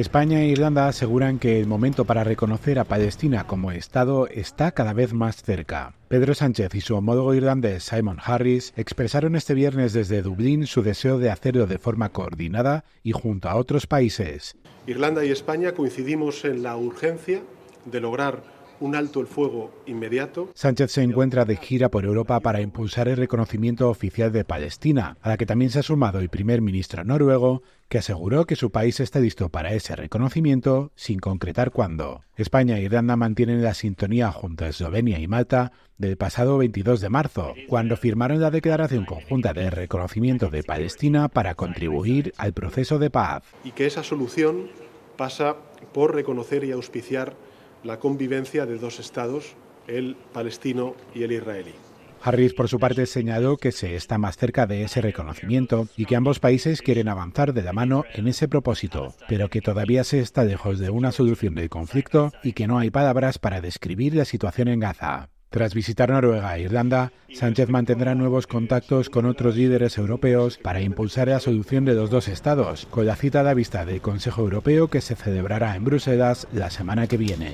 España e Irlanda aseguran que el momento para reconocer a Palestina como Estado está cada vez más cerca. Pedro Sánchez y su homólogo irlandés Simon Harris expresaron este viernes desde Dublín su deseo de hacerlo de forma coordinada y junto a otros países. Irlanda y España coincidimos en la urgencia de lograr un alto el fuego inmediato. Sánchez se encuentra de gira por Europa para impulsar el reconocimiento oficial de Palestina, a la que también se ha sumado el primer ministro noruego, que aseguró que su país está listo para ese reconocimiento, sin concretar cuándo. España e Irlanda mantienen la sintonía junto a Eslovenia y Malta del pasado 22 de marzo, cuando firmaron la declaración conjunta de reconocimiento de Palestina para contribuir al proceso de paz. Y que esa solución pasa por reconocer y auspiciar la convivencia de dos estados, el palestino y el israelí. Harris, por su parte, señaló que se está más cerca de ese reconocimiento y que ambos países quieren avanzar de la mano en ese propósito, pero que todavía se está lejos de una solución del conflicto y que no hay palabras para describir la situación en Gaza. Tras visitar Noruega e Irlanda, Sánchez mantendrá nuevos contactos con otros líderes europeos para impulsar la solución de los dos estados, con la cita la vista del Consejo Europeo que se celebrará en Bruselas la semana que viene.